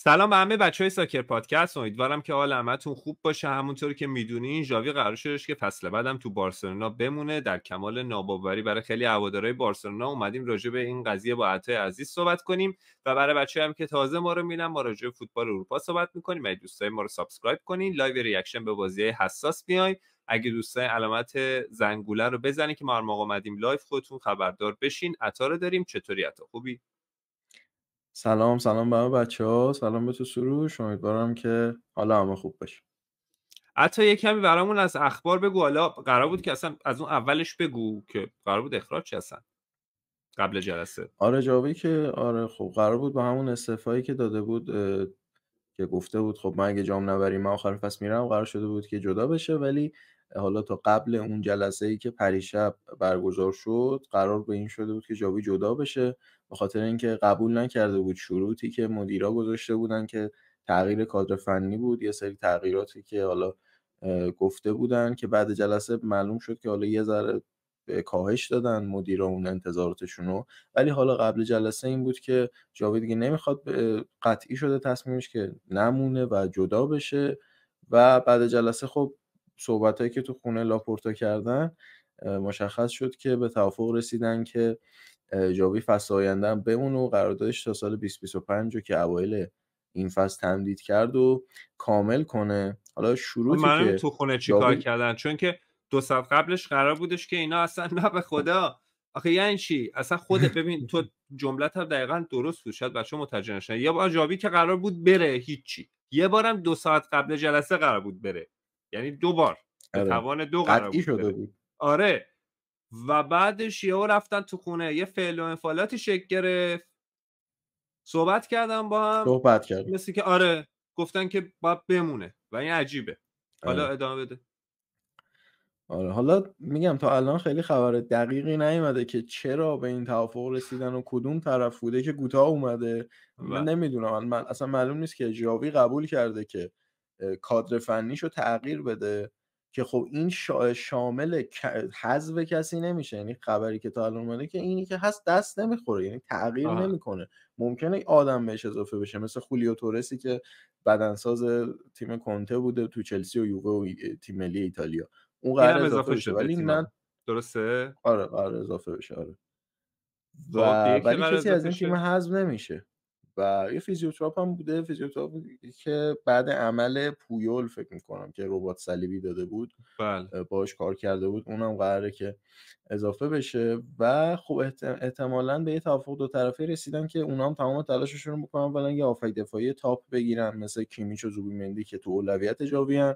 سلام به همه بچه های ساکر پادکست امیدوارم که حال همتون خوب باشه همونطور که میدونین ژاوی قرار شدش که فصل بعدم تو بارسلونا بمونه در کمال ناباوری برای خیلی هوادارهای بارسلونا اومدیم راجع به این قضیه با عطای عزیز صحبت کنیم و برای بچه هم که تازه ما رو میبینن ما راجع فوتبال اروپا صحبت میکنیم اگه دوستای ما رو سابسکرایب کنین لایو ریاکشن به بازی حساس بیاین اگه دوستای علامت زنگوله رو بزنین که ما موقع اومدیم لایو خودتون خبردار بشین عطا رو داریم چطوری عطا خوبی سلام سلام به بچه ها سلام به تو سروش امیدوارم که حالا همه خوب باشه حتی یه کمی برامون از اخبار بگو حالا قرار بود که اصلا از اون اولش بگو که قرار بود اخراج چه اصلا قبل جلسه آره جوابی که آره خب قرار بود با همون استعفایی که داده بود که گفته بود خب من اگه جام نبریم من آخر فصل میرم قرار شده بود که جدا بشه ولی حالا تا قبل اون جلسه ای که پریشب برگزار شد قرار به این شده بود که جاوی جدا بشه به خاطر اینکه قبول نکرده بود شروطی که مدیرا گذاشته بودن که تغییر کادر فنی بود یه سری تغییراتی که حالا گفته بودن که بعد جلسه معلوم شد که حالا یه ذره کاهش دادن مدیرا اون انتظاراتشون ولی حالا قبل جلسه این بود که جاوید دیگه نمیخواد قطعی شده تصمیمش که نمونه و جدا بشه و بعد جلسه خب صحبتهایی که تو خونه لاپورتا کردن مشخص شد که به توافق رسیدن که جاوی فصل آینده بمون و قراردادش تا سال 2025 رو که اوایل این فصل تمدید کرد و کامل کنه حالا خب شروع که تو خونه چیکار جاوی... کردن چون که دو ساعت قبلش قرار بودش که اینا اصلا نه به خدا آخه یعنی چی اصلا خود ببین تو جملت هم دقیقا درست بود شاید بچه متوجه نشن یه بار جاوی که قرار بود بره هیچی یه بارم دو ساعت قبل جلسه قرار بود بره یعنی دو بار به آره. توان دو قرار بود, شده بود. آره و بعدش یهو رفتن تو خونه یه فعل و انفعالاتی شکل گرفت صحبت کردم با هم صحبت کرد مثل که آره گفتن که باید بمونه و این عجیبه حالا آره. ادامه بده آره حالا میگم تا الان خیلی خبر دقیقی نیومده که چرا به این توافق رسیدن و کدوم طرف بوده که گوتا اومده من نمیدونم من اصلا معلوم نیست که جاوی قبول کرده که کادر فنیشو تغییر بده که خب این شامل حذف کسی نمیشه یعنی خبری که تا الان اومده که اینی که هست دست نمیخوره یعنی تغییر نمیکنه ممکنه آدم بهش اضافه بشه مثل خولیو تورسی که بدنساز تیم کنته بوده تو چلسی و یووه و تیم ملی ایتالیا اون قرار اضافه بشه ولی من درسته آره قرار اضافه بشه آره خب و ولی کسی از این تیم حذف نمیشه و یه فیزیوتراپ هم بوده فیزیوتراپ که بعد عمل پویول فکر میکنم که ربات صلیبی داده بود باش بله. کار کرده بود اونم قراره که اضافه بشه و خب احتمالا به یه توافق دو طرفه رسیدن که اونام تمام تلاششون بکنن اولا یه آفک دفاعی تاپ بگیرن مثل کیمیچ و زوبیمندی که تو اولویت جاویان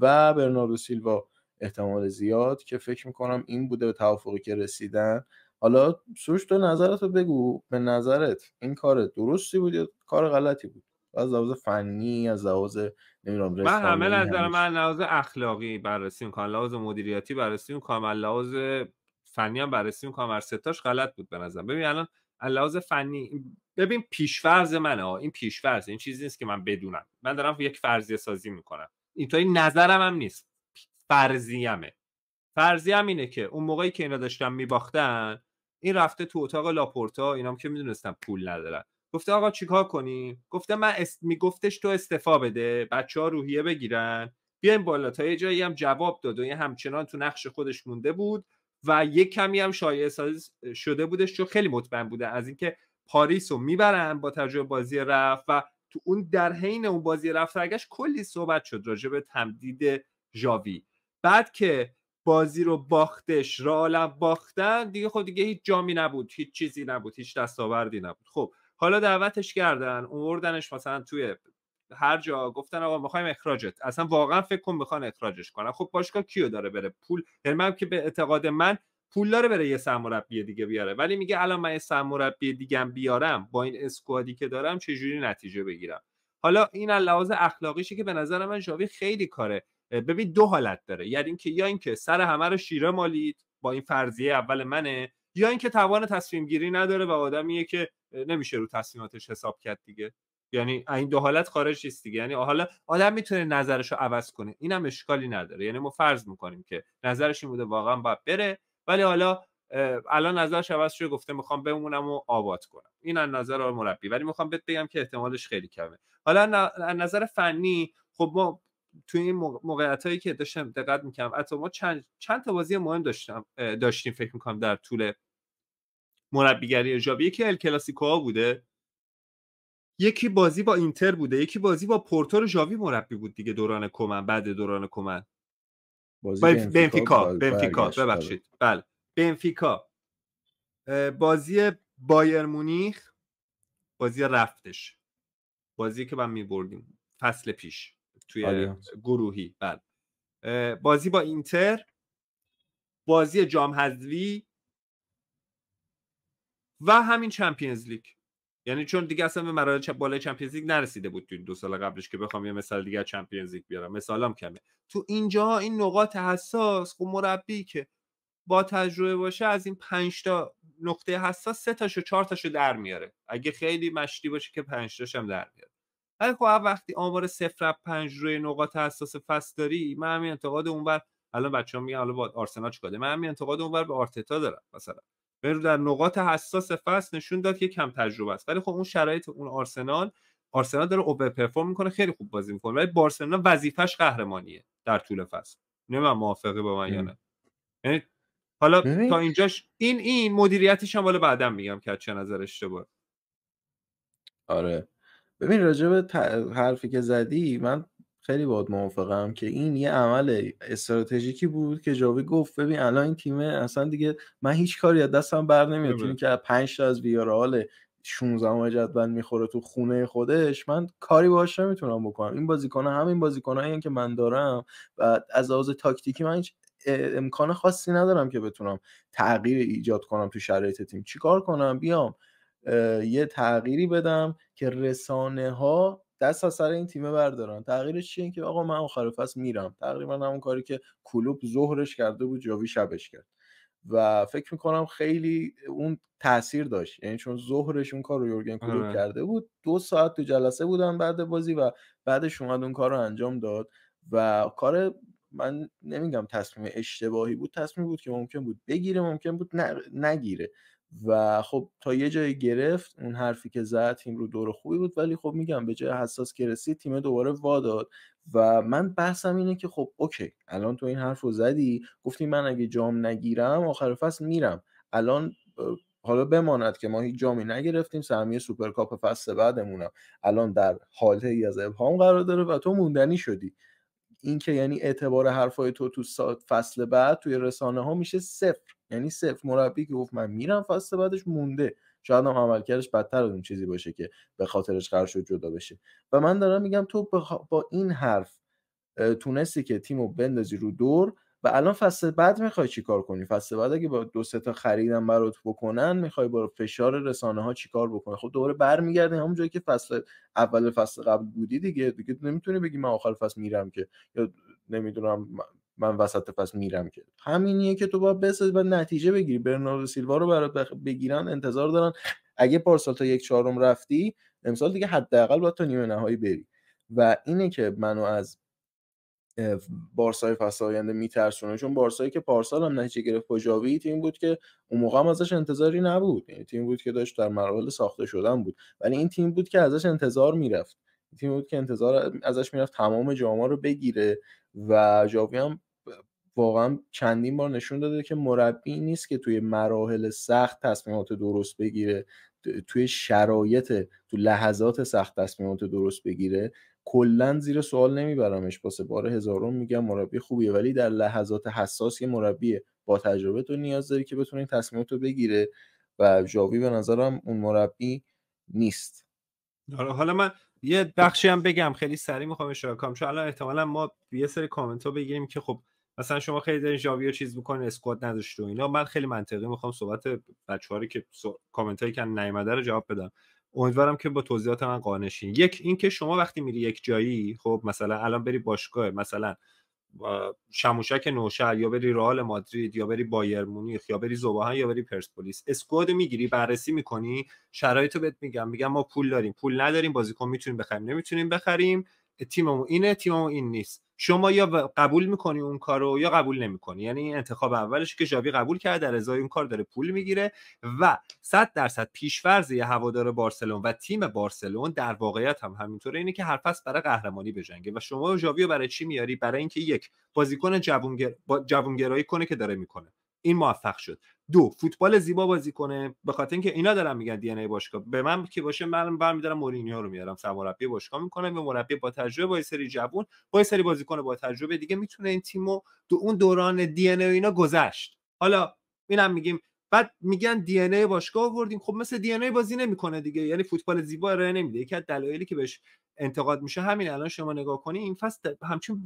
و برناردو سیلوا احتمال زیاد که فکر میکنم این بوده به توافقی که رسیدن حالا سوش تو نظرت رو بگو به نظرت این کار درستی بود یا کار غلطی بود از لحاظ فنی از لحاظ نمیدونم من همه نظر من لحاظ اخلاقی بررسی میکنم لحاظ مدیریتی بررسی میکنم لحاظ فنی هم بررسی میکنم هر ستاش غلط بود به نظر ببین الان لحاظ فنی ببین پیشفرض منه ها این پیشفرض این چیزی نیست که من بدونم من دارم یک فرضیه سازی میکنم این نظرم هم نیست فرضیمه فرضی هم اینه که اون موقعی که اینا داشتن میباختن این رفته تو اتاق لاپورتا اینام که میدونستن پول ندارن گفته آقا چیکار کنی؟ گفته من اس... میگفتش تو استفا بده بچه ها روحیه بگیرن بیاین بالا تا یه جایی هم جواب داد و یه همچنان تو نقش خودش مونده بود و یه کمی هم شایعه ساز شده بودش چون خیلی مطمئن بوده از اینکه پاریس رو میبرن با تجربه بازی رفت و تو اون در حین اون بازی رفت رگش کلی صحبت شد راجع به تمدید ژاوی بعد که بازی رو باختش را باختن دیگه خود خب دیگه هیچ جامی نبود هیچ چیزی نبود هیچ دستاوردی نبود خب حالا دعوتش کردن اووردنش مثلا توی هر جا گفتن آقا میخوایم اخراجت اصلا واقعا فکر کن میخوان اخراجش کنن خب باشگاه کیو داره بره پول یعنی من که به اعتقاد من پول داره بره یه سرمربی دیگه بیاره ولی میگه الان من یه سرمربی دیگه بیارم با این اسکوادی که دارم چه جوری نتیجه بگیرم حالا این لحاظ اخلاقیشه که به نظر من ژاوی خیلی کاره ببین دو حالت داره یعنی اینکه یا اینکه سر همه رو شیره مالید با این فرضیه اول منه یا اینکه توان تصمیم گیری نداره و آدمیه که نمیشه رو تصمیماتش حساب کرد دیگه یعنی این دو حالت خارج نیست دیگه یعنی حالا آدم میتونه نظرش رو عوض کنه اینم اشکالی نداره یعنی ما فرض میکنیم که نظرش این بوده واقعا باید بره ولی حالا الان نظرش عوض شده گفته میخوام بمونم و آباد کنم این از نظر مربی ولی میخوام بگم که احتمالش خیلی کمه حالا از نظر فنی خب ما توی این موقعیت هایی که داشتم دقت میکنم از ما چند, چند تا بازی مهم داشتم داشتیم فکر میکنم در طول مربیگری اجابی یکی ال کلاسیکو ها بوده یکی بازی با اینتر بوده یکی بازی با پورتو جاوی مربی بود دیگه دوران کومن بعد دوران بازی بنفیکا بنفیکا آره. ببخشید بله بنفیکا بازی بایر مونیخ بازی رفتش بازی که من میبردیم فصل پیش توی گروهی بله بازی با اینتر بازی جام و همین چمپیونز لیگ یعنی چون دیگه اصلا به مراحل بالای چمپیونز لیگ نرسیده بود تو دو سال قبلش که بخوام یه مثال دیگه چمپیونز لیگ بیارم مثالم کمه تو اینجا این نقاط حساس خب مربی که با تجربه باشه از این 5 تا نقطه حساس سه تاشو چهار تاشو در میاره اگه خیلی مشتی باشه که 5 تاشم در میاره ولی خب وقتی آمار صفر پنج روی نقاط حساس فصل داری من همین انتقاد اونور الان بچه ها میگن حالا با آرسنال چیکاره من همین انتقاد اونور به آرتتا دارم مثلا برو در نقاط حساس فصل نشون داد که کم تجربه است ولی خب اون شرایط اون آرسنال آرسنال داره اوور پرفورم میکنه خیلی خوب بازی میکنه ولی بارسلونا وظیفش قهرمانیه در طول فصل نه من موافقه با من یا نه یعنی حالا تا اینجاش این این مدیریتش هم حالا بعدم میگم که چه نظر اشتباه آره ببین راجع به ت... حرفی که زدی من خیلی باد موافقم که این یه عمل استراتژیکی بود که جاوی گفت ببین الان این تیمه اصلا دیگه من هیچ کاری از دستم بر نمیاد تیمی که 5 تا از ویارال 16 جدول میخوره تو خونه خودش من کاری باهاش نمیتونم بکنم این بازیکن همین بازیکن که من دارم و از لحاظ تاکتیکی من هیچ امکان خاصی ندارم که بتونم تغییر ایجاد کنم تو شرایط تیم چیکار کنم بیام یه تغییری بدم که رسانه ها دست از سر این تیمه بردارن تغییرش چیه که آقا من آخر فصل میرم تقریبا همون کاری که کلوب ظهرش کرده بود جاوی شبش کرد و فکر میکنم خیلی اون تاثیر داشت یعنی چون ظهرش اون کار رو یورگن کلوب آره. کرده بود دو ساعت تو جلسه بودن بعد بازی و بعدش اومد اون کار رو انجام داد و کار من نمیگم تصمیم اشتباهی بود تصمیم بود که ممکن بود بگیره ممکن بود نگیره و خب تا یه جایی گرفت اون حرفی که زد تیم رو دور خوبی بود ولی خب میگم به جای حساس که رسید تیم دوباره واداد و من بحثم اینه که خب اوکی الان تو این حرف رو زدی گفتی من اگه جام نگیرم آخر فصل میرم الان حالا بماند که ما هیچ جامی نگرفتیم سهمیه سوپرکاپ فصل بعدمونم الان در حاله ای از ابهام قرار داره و تو موندنی شدی اینکه یعنی اعتبار حرفای تو تو فصل بعد توی رسانه ها میشه صفر یعنی صرف مربی که گفت من میرم فصل بعدش مونده شاید هم عملکردش بدتر از اون چیزی باشه که به خاطرش قرار شد جدا بشه و من دارم میگم تو با این حرف تونستی که تیمو بندازی رو دور و الان فصل بعد میخوای چیکار کنی فصل بعد اگه با دو سه تا خریدم برات بکنن میخوای با فشار رسانه ها چیکار بکنی خب دوباره برمیگردی همون جایی که فصل اول فصل قبل بودی دیگه دیگه نمیتونی بگی من آخر فصل میرم که یا نمیدونم من وسط پس میرم که همینیه که تو با بس و نتیجه بگیری برناردو سیلوا رو برات بگیرن انتظار دارن اگه پارسال تا یک چهارم رفتی امسال دیگه حداقل باید تا نیمه نهایی بری و اینه که منو از بارسای فصل آینده میترسونه چون بارسایی که پارسال هم نتیجه گرفت با تیم بود که اون موقع هم ازش انتظاری نبود یعنی تیم بود که داشت در مراحل ساخته شدن بود ولی این تیم بود که ازش انتظار میرفت تیم بود که انتظار ازش میرفت تمام جاما رو بگیره و جاوی هم واقعا چندین بار نشون داده که مربی نیست که توی مراحل سخت تصمیمات درست بگیره توی شرایط تو لحظات سخت تصمیمات درست بگیره کلا زیر سوال نمیبرمش واسه بار هزارم میگم مربی خوبیه ولی در لحظات حساس یه مربی با تجربه تو نیاز داری که بتونه تصمیمات رو بگیره و جاوی به نظرم اون مربی نیست آره، حالا من یه بخشی هم بگم خیلی سریع میخوام اشاره کنم چون الان احتمالا ما یه سری کامنت ها بگیریم که خب مثلا شما خیلی دارین ژاوی چیز میکنین اسکواد نداشت و اینا من خیلی منطقی میخوام صحبت بچه‌ها که سو... که نیومده رو جواب بدم امیدوارم که با توضیحات من قانع یک یک اینکه شما وقتی میری یک جایی خب مثلا الان بری باشگاه مثلا شموشک نوشهر یا بری رئال مادرید یا بری بایر مونیخ یا بری زوباهن یا بری پرسپولیس اسکواد میگیری بررسی میکنی شرایطو بهت میگم میگم ما پول داریم پول نداریم بازیکن میتونیم بخریم نمیتونیم بخریم تیممون اینه تیممون این نیست شما یا قبول میکنی اون رو یا قبول نمیکنی یعنی این انتخاب اولش که ژاوی قبول کرد در ازای اون کار داره پول میگیره و 100 درصد پیشفرض هوادار بارسلون و تیم بارسلون در واقعیت هم همینطوره اینه که هر فصل برای قهرمانی بجنگه و شما ژاوی رو برای چی میاری برای اینکه یک بازیکن جوونگرایی کنه که داره میکنه این موفق شد دو فوتبال زیبا بازی کنه به خاطر اینکه اینا دارن میگن دی ای باشگاه به من که باشه من برمیدارم مورینیو رو میارم سرمربی باشگاه میکنم یه مربی با تجربه با سری جوون با سری بازیکن با تجربه دیگه میتونه این تیمو دو اون دوران دی ای اینا گذشت حالا اینم میگیم بعد میگن دی ان ای باشگاه آوردیم خب مثل دی ان ای بازی نمیکنه دیگه یعنی فوتبال زیبا ارائه نمیده یکی از دلایلی که بهش انتقاد میشه همین الان شما نگاه کنی این فصل همچین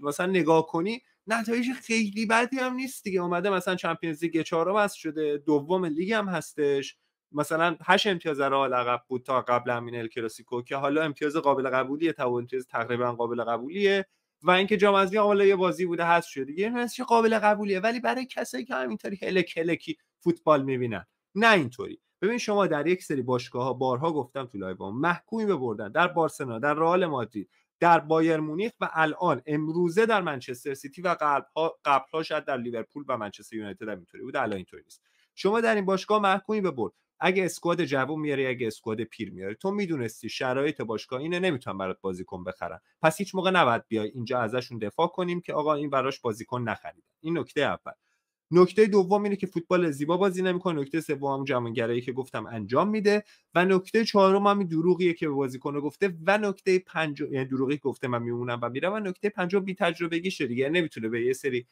مثلا نگاه کنی نتایج خیلی بدی هم نیست دیگه اومده مثلا چمپیونز لیگ چهارم هست شده دوم لیگ هم هستش مثلا هشت امتیاز را عقب بود تا قبل ال کلاسیکو که حالا امتیاز قابل قبولیه تا امتیاز تقریبا قابل قبولیه و اینکه جام از حالا یه بازی بوده هست شده یه قابل قبولیه ولی برای کسایی که همینطوری هلک هلکی فوتبال میبینن نه اینطوری ببین شما در یک سری باشگاه ها بارها گفتم تو لایو محکومی به بردن در بارسلونا در رئال مادرید در بایر مونیخ و الان امروزه در منچستر سیتی و قبل ها شاید در لیورپول و منچستر یونایتد هم اینطوری بود الان اینطوری نیست شما در این باشگاه محکومی به برد اگه اسکواد جوون میاری اگه اسکواد پیر میاری تو میدونستی شرایط باشگاه اینه نمیتونن برات بازیکن بخرن پس هیچ موقع نباید بیای اینجا ازشون دفاع کنیم که آقا این براش بازیکن نخریدن این نکته اول نکته دوم اینه که فوتبال زیبا بازی نمیکنه نکته سوم جمعگرایی که گفتم انجام میده و نکته چهارم هم دروغیه که به بازیکن گفته و نکته پنجم یعنی دروغی گفته من میمونم و میرم و نکته پنجم بی تجربگیشه دیگه نمیتونه به یه سری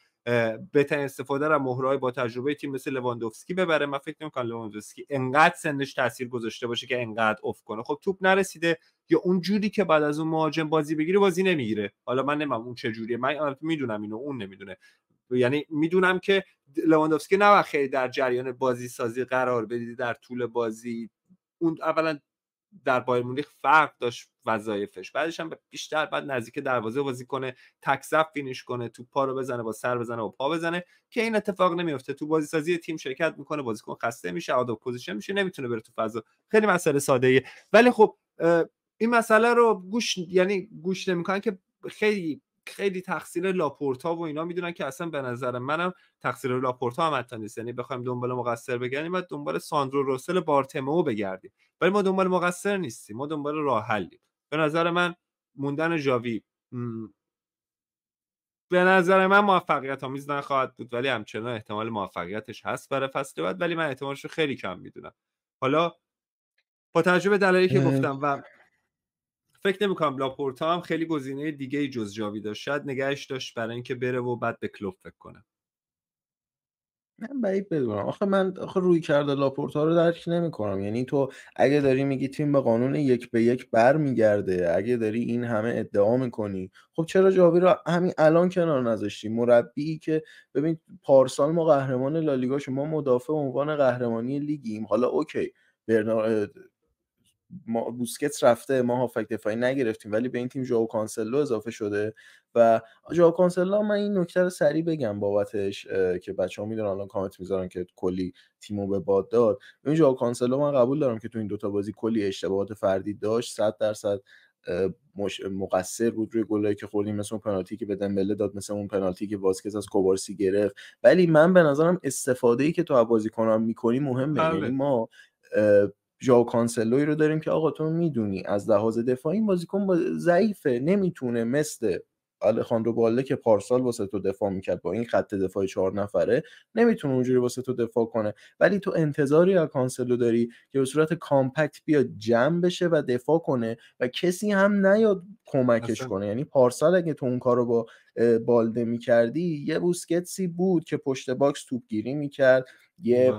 بهترین استفاده را مهرای با تجربه تیم مثل لواندوفسکی ببره من فکر نمیکنم لواندوفسکی انقدر سنش تاثیر گذاشته باشه که انقدر اف کنه خب توپ نرسیده یا اون جوری که بعد از اون مهاجم بازی بگیره بازی نمیگیره حالا من نمیم اون چه جوریه من میدونم اینو اون نمیدونه یعنی میدونم که لواندوفسکی نه خیلی در جریان بازی سازی قرار بدید در طول بازی اون اولا در بایر مونیخ فرق داشت وظایفش بعدش هم بیشتر بعد نزدیک دروازه بازی کنه تکسب فینیش کنه تو پا رو بزنه با سر بزنه و پا بزنه که این اتفاق نمیفته تو بازی سازی تیم شرکت میکنه بازیکن خسته میشه آدو پوزیشن میشه نمیتونه بره تو فضا خیلی مسئله ساده ایه. ولی خب این مسئله رو گوش یعنی گوش نمیکنن که خیلی خیلی تقصیر لاپورتا و اینا میدونن که اصلا به نظر منم تقصیر لاپورتا هم حتی نیست یعنی بخوایم دنبال مقصر بگردیم بعد دنبال ساندرو روسل بارتمو بگردیم ولی ما دنبال مقصر نیستیم ما دنبال راه به نظر من موندن جاوی به نظر من موفقیت آمیز نخواهد بود ولی همچنان احتمال موفقیتش هست برای فصل بعد ولی من احتمالش رو خیلی کم میدونم حالا با تجربه دلایلی که گفتم و فکر نمیکنم لاپورتا هم خیلی گزینه دیگه جز جاوی داشت شاید نگهش داشت برای اینکه بره و بعد به کلوب فکر کنه من بعید بدونم آخه من آخه روی کرده لاپورتا رو درک کنم یعنی تو اگه داری میگی تیم به قانون یک به یک بر میگرده اگه داری این همه ادعا میکنی خب چرا جاوی رو همین الان کنار نذاشتی مربی که ببین پارسال ما قهرمان لالیگا ما مدافع عنوان قهرمانی لیگیم حالا اوکی ما بوسکت رفته ما هافک دفاعی نگرفتیم ولی به این تیم جاو کانسلو اضافه شده و جاو کانسلو من این نکته رو سریع بگم بابتش که ها میدونن الان کامنت میذارن که کلی تیمو به باد داد این جاو کانسلو من قبول دارم که تو این دوتا بازی کلی اشتباهات فردی داشت 100 درصد مقصر بود روی گلایی که خوردیم مثل اون پنالتی که به دمبله داد مثل اون پنالتی که واسکز از کوبارسی گرفت ولی من به نظرم استفاده که تو بازیکنان میکنی مهمه بله. یعنی ما ژاو کانسلوی رو داریم که آقا تو میدونی از لحاظ دفاعی بازیکن ضعیفه نمیتونه مثل رو بالده که پارسال واسه تو دفاع میکرد با این خط دفاع چهار نفره نمیتونه اونجوری واسه تو دفاع کنه ولی تو انتظاری از کانسلو داری که به صورت کامپکت بیاد جمع بشه و دفاع کنه و کسی هم نیاد کمکش کنه یعنی پارسال اگه تو اون کارو با بالده میکردی یه بوسکتسی بود که پشت باکس توپگیری میکرد یه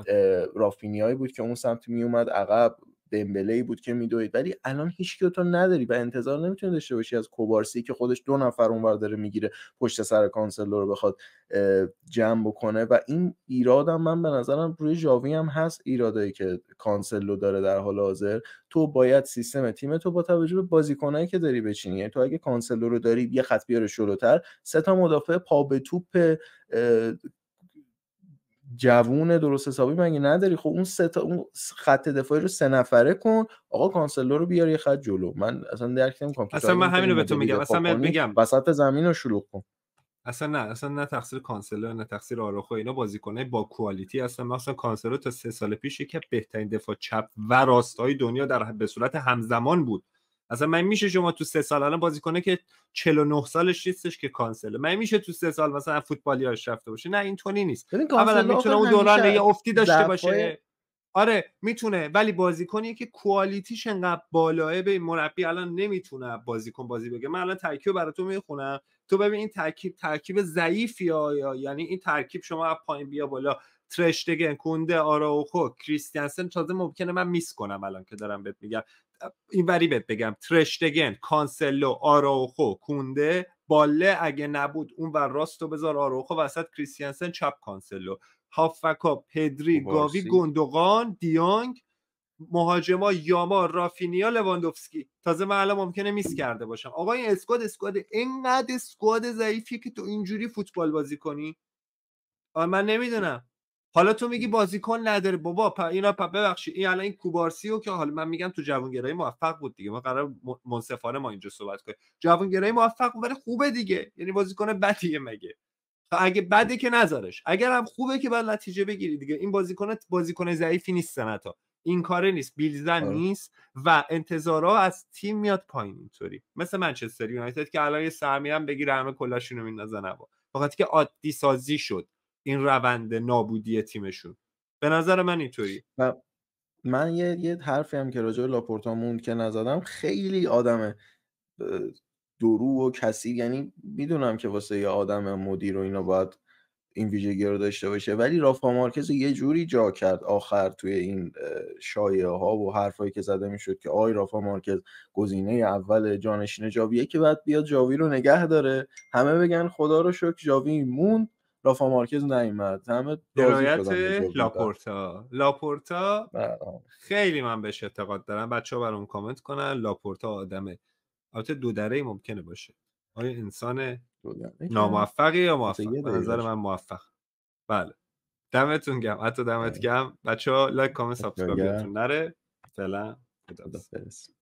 رافینیایی بود که اون سمت میومد عقب دمبله بود که میدوید ولی الان هیچ تو نداری و انتظار نمیتونی داشته باشی از کوبارسی که خودش دو نفر اونور داره میگیره پشت سر کانسلو رو بخواد جمع بکنه و این ایرادم من به نظرم روی جاوی هم هست ایرادایی که کانسلو داره در حال حاضر تو باید سیستم تیم تو با توجه به بازیکنایی که داری بچینی یعنی تو اگه کانسلو رو داری یه خط بیاره شلوتر سه تا مدافع پا به توپ جوون درست حسابی مگه نداری خب اون سه اون خط دفاعی رو سه نفره کن آقا کانسلر رو بیار یه خط جلو من اصلا درک نمیکنم اصلا من همین رو به تو میگم اصلا من وسط زمین رو شروع کن اصلا نه اصلا نه تقصیر کانسلر نه تقصیر آراخو اینا بازیکنای با کوالیتی اصلا مثلا کانسلر تا سه سال پیش یکی بهترین دفاع چپ و راستای دنیا در به صورت همزمان بود اصلا من میشه شما تو سه سال الان بازیکنه که 49 سالش نیستش که کانسل من میشه تو سه سال مثلا فوتبالی هاش رفته باشه نه اینطوری نیست اولا میتونه اون دوران یه افتی داشته باشه آره میتونه ولی بازیکنی که کوالیتیش انقدر بالاه به مربی الان نمیتونه بازیکن بازی بگه من الان ترکیب براتون میخونم تو ببین این ترکیب ترکیب ضعیفی یا یعنی این ترکیب شما از پایین بیا بالا ترشتگن کونده آراوخو کریستیانسن تازه ممکنه من میس کنم الان که دارم بهت میگم این وری بهت بگم ترشتگن کانسلو آراوخو کونده باله اگه نبود اون راست راستو بذار آراوخو وسط کریستیانسن چپ کانسلو هافکا پدری خب، گاوی گندوغان دیانگ مهاجما یاما رافینیا لواندوفسکی تازه من الان ممکنه میس کرده باشم آقا این اسکواد اسکواد اینقدر اسکواد ضعیفی که تو اینجوری فوتبال بازی کنی من نمیدونم حالا تو میگی بازیکن نداره بابا پ... اینا پ... ببخشید این الان این کوبارسیو که حالا من میگم تو جوانگرایی موفق بود دیگه ما قرار منصفانه ما اینجا صحبت کنیم جوانگرایی موفق ولی خوبه دیگه یعنی بازیکن بدیه مگه خب اگه بده که نذارش اگر هم خوبه که بعد نتیجه بگیری دیگه این بازیکن بازیکن ضعیفی نیست سنتا این کاره نیست بیلزن آره. نیست و انتظارا از تیم میاد پایین اینطوری مثل منچستر یونایتد که الان یه سهمی هم بگیره همه کلاشونو میندازن هوا فقط که عادی سازی شد این روند نابودی تیمشون به نظر من اینطوری من یه, یه حرفی هم که راجع به لاپورتا موند که نزدم خیلی آدم درو و کسی یعنی میدونم که واسه یه آدم مدیر و اینا باید این ویژگی رو داشته باشه ولی رافا مارکز یه جوری جا کرد آخر توی این شایعه ها و حرفایی که زده میشد که آی رافا مارکز گزینه اول جانشین جاویه که بعد بیاد جاوی رو نگه داره همه بگن خدا رو شکر جاوی موند رافا مارکز نیومد همه درایت لاپورتا لاپورتا بله، خیلی من بهش اعتقاد دارم بچه ها برام کامنت کنن لاپورتا آدمه البته دو دره ممکنه باشه آیا انسان ناموفقی یا موفق به نظر من موفق بله دمتون گم حتی دمت بله. گم بچه ها لایک کامنت سابسکرایب نره فعلا